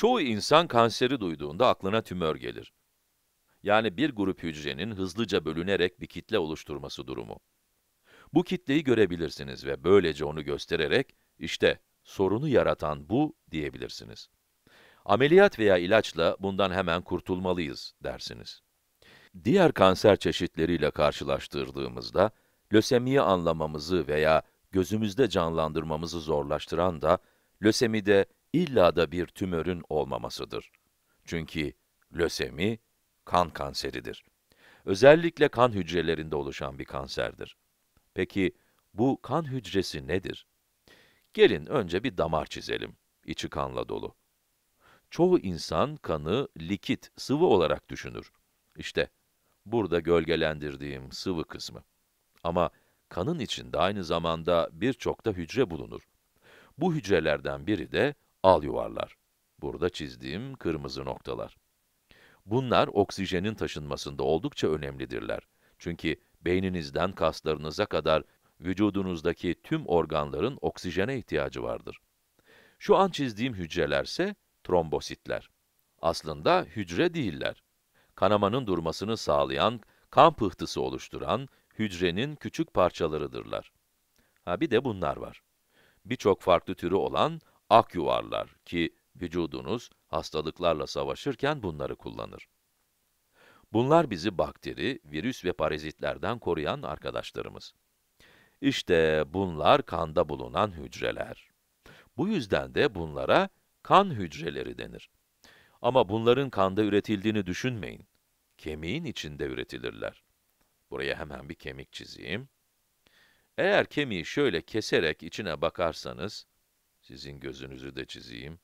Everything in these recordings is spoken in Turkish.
Çoğu insan kanseri duyduğunda aklına tümör gelir. Yani bir grup hücrenin hızlıca bölünerek bir kitle oluşturması durumu. Bu kitleyi görebilirsiniz ve böylece onu göstererek, işte sorunu yaratan bu diyebilirsiniz. Ameliyat veya ilaçla bundan hemen kurtulmalıyız dersiniz. Diğer kanser çeşitleriyle karşılaştırdığımızda, lösemiyi anlamamızı veya gözümüzde canlandırmamızı zorlaştıran da, lösemide illa da bir tümörün olmamasıdır. Çünkü lösemi kan kanseridir. Özellikle kan hücrelerinde oluşan bir kanserdir. Peki bu kan hücresi nedir? Gelin önce bir damar çizelim. içi kanla dolu. Çoğu insan kanı likit, sıvı olarak düşünür. İşte burada gölgelendirdiğim sıvı kısmı. Ama kanın içinde aynı zamanda birçok da hücre bulunur. Bu hücrelerden biri de al yuvarlar. Burada çizdiğim kırmızı noktalar. Bunlar oksijenin taşınmasında oldukça önemlidirler. Çünkü beyninizden kaslarınıza kadar vücudunuzdaki tüm organların oksijene ihtiyacı vardır. Şu an çizdiğim hücrelerse trombositler. Aslında hücre değiller. Kanamanın durmasını sağlayan, kan pıhtısı oluşturan hücrenin küçük parçalarıdırlar. Ha bir de bunlar var. Birçok farklı türü olan ak yuvarlar ki vücudunuz hastalıklarla savaşırken bunları kullanır. Bunlar bizi bakteri, virüs ve parazitlerden koruyan arkadaşlarımız. İşte bunlar kanda bulunan hücreler. Bu yüzden de bunlara kan hücreleri denir. Ama bunların kanda üretildiğini düşünmeyin. Kemiğin içinde üretilirler. Buraya hemen bir kemik çizeyim. Eğer kemiği şöyle keserek içine bakarsanız, sizin gözünüzü de çizeyim.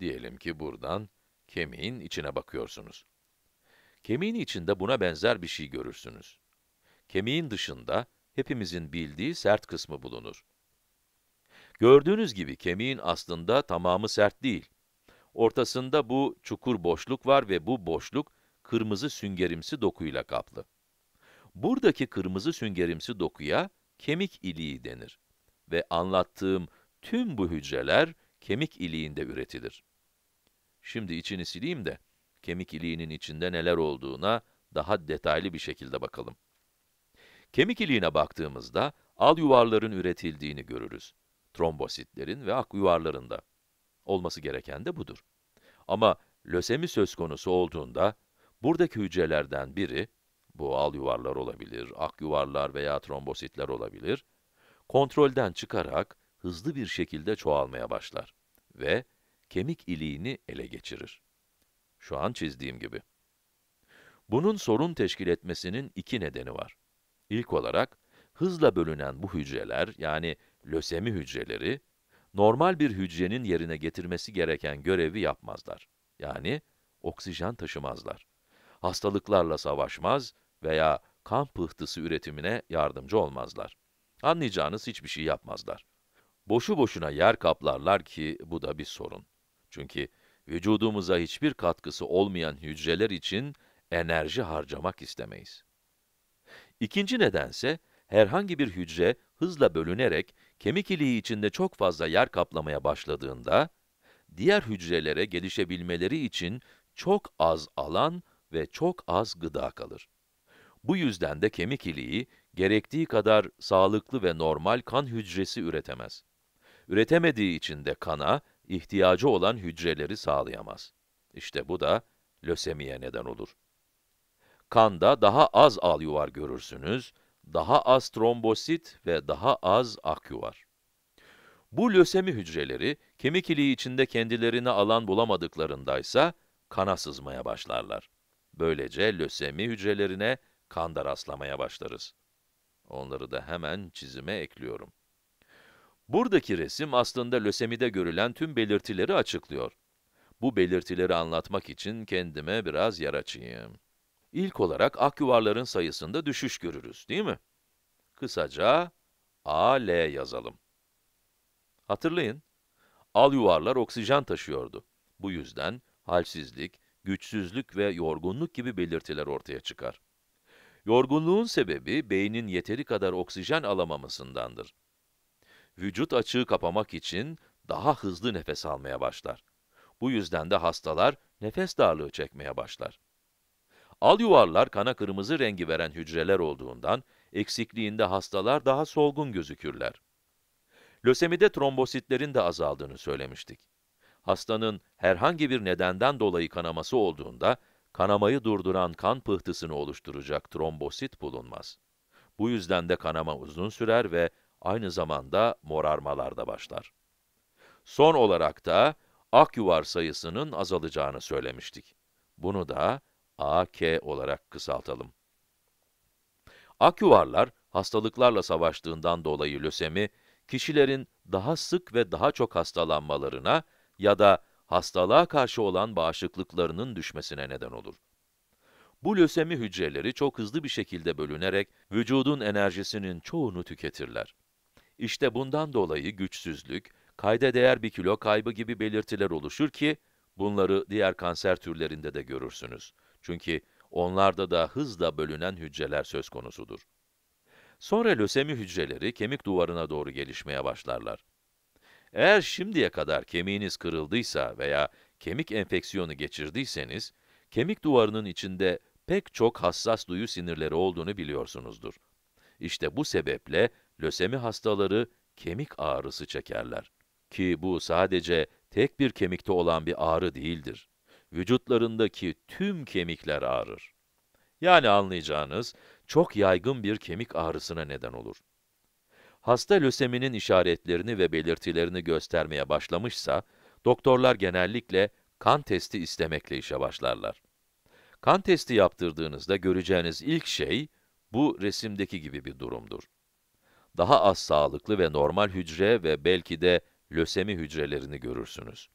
Diyelim ki buradan kemiğin içine bakıyorsunuz. Kemiğin içinde buna benzer bir şey görürsünüz. Kemiğin dışında hepimizin bildiği sert kısmı bulunur. Gördüğünüz gibi kemiğin aslında tamamı sert değil. Ortasında bu çukur boşluk var ve bu boşluk kırmızı süngerimsi dokuyla kaplı. Buradaki kırmızı süngerimsi dokuya kemik iliği denir ve anlattığım Tüm bu hücreler kemik iliğinde üretilir. Şimdi içini sileyim de kemik iliğinin içinde neler olduğuna daha detaylı bir şekilde bakalım. Kemik iliğine baktığımızda al yuvarların üretildiğini görürüz. Trombositlerin ve ak yuvarlarında. Olması gereken de budur. Ama lösemi söz konusu olduğunda buradaki hücrelerden biri, bu al yuvarlar olabilir, ak yuvarlar veya trombositler olabilir, kontrolden çıkarak hızlı bir şekilde çoğalmaya başlar ve kemik iliğini ele geçirir. Şu an çizdiğim gibi. Bunun sorun teşkil etmesinin iki nedeni var. İlk olarak, hızla bölünen bu hücreler, yani lösemi hücreleri, normal bir hücrenin yerine getirmesi gereken görevi yapmazlar. Yani oksijen taşımazlar. Hastalıklarla savaşmaz veya kan pıhtısı üretimine yardımcı olmazlar. Anlayacağınız hiçbir şey yapmazlar. Boşu boşuna yer kaplarlar ki bu da bir sorun. Çünkü vücudumuza hiçbir katkısı olmayan hücreler için enerji harcamak istemeyiz. İkinci nedense, herhangi bir hücre hızla bölünerek kemik iliği içinde çok fazla yer kaplamaya başladığında, diğer hücrelere gelişebilmeleri için çok az alan ve çok az gıda kalır. Bu yüzden de kemik iliği gerektiği kadar sağlıklı ve normal kan hücresi üretemez. Üretemediği için de kana, ihtiyacı olan hücreleri sağlayamaz. İşte bu da lösemiye neden olur. Kanda daha az al yuvar görürsünüz, daha az trombosit ve daha az ak yuvar. Bu lösemi hücreleri, kemik iliği içinde kendilerine alan bulamadıklarındaysa, kana sızmaya başlarlar. Böylece lösemi hücrelerine kanda rastlamaya başlarız. Onları da hemen çizime ekliyorum. Buradaki resim aslında lösemide görülen tüm belirtileri açıklıyor. Bu belirtileri anlatmak için kendime biraz yer açayım. İlk olarak ak yuvarların sayısında düşüş görürüz, değil mi? Kısaca AL yazalım. Hatırlayın, al yuvarlar oksijen taşıyordu. Bu yüzden halsizlik, güçsüzlük ve yorgunluk gibi belirtiler ortaya çıkar. Yorgunluğun sebebi beynin yeteri kadar oksijen alamamasındandır vücut açığı kapamak için daha hızlı nefes almaya başlar. Bu yüzden de hastalar nefes darlığı çekmeye başlar. Al yuvarlar kana kırmızı rengi veren hücreler olduğundan eksikliğinde hastalar daha solgun gözükürler. Lösemide trombositlerin de azaldığını söylemiştik. Hastanın herhangi bir nedenden dolayı kanaması olduğunda kanamayı durduran kan pıhtısını oluşturacak trombosit bulunmaz. Bu yüzden de kanama uzun sürer ve aynı zamanda morarmalar da başlar. Son olarak da ak yuvar sayısının azalacağını söylemiştik. Bunu da AK olarak kısaltalım. Ak yuvarlar hastalıklarla savaştığından dolayı lösemi, kişilerin daha sık ve daha çok hastalanmalarına ya da hastalığa karşı olan bağışıklıklarının düşmesine neden olur. Bu lösemi hücreleri çok hızlı bir şekilde bölünerek vücudun enerjisinin çoğunu tüketirler. İşte bundan dolayı güçsüzlük, kayda değer bir kilo kaybı gibi belirtiler oluşur ki, bunları diğer kanser türlerinde de görürsünüz. Çünkü onlarda da hızla bölünen hücreler söz konusudur. Sonra lösemi hücreleri kemik duvarına doğru gelişmeye başlarlar. Eğer şimdiye kadar kemiğiniz kırıldıysa veya kemik enfeksiyonu geçirdiyseniz, kemik duvarının içinde pek çok hassas duyu sinirleri olduğunu biliyorsunuzdur. İşte bu sebeple lösemi hastaları kemik ağrısı çekerler. Ki bu sadece tek bir kemikte olan bir ağrı değildir. Vücutlarındaki tüm kemikler ağrır. Yani anlayacağınız, çok yaygın bir kemik ağrısına neden olur. Hasta löseminin işaretlerini ve belirtilerini göstermeye başlamışsa, doktorlar genellikle kan testi istemekle işe başlarlar. Kan testi yaptırdığınızda göreceğiniz ilk şey, bu resimdeki gibi bir durumdur daha az sağlıklı ve normal hücre ve belki de lösemi hücrelerini görürsünüz.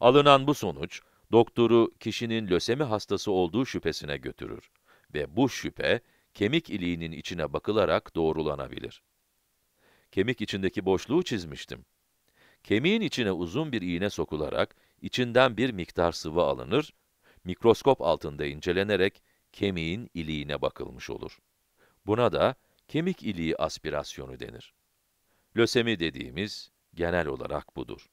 Alınan bu sonuç, doktoru kişinin lösemi hastası olduğu şüphesine götürür ve bu şüphe, kemik iliğinin içine bakılarak doğrulanabilir. Kemik içindeki boşluğu çizmiştim. Kemiğin içine uzun bir iğne sokularak, içinden bir miktar sıvı alınır, mikroskop altında incelenerek kemiğin iliğine bakılmış olur. Buna da kemik iliği aspirasyonu denir. Lösemi dediğimiz genel olarak budur.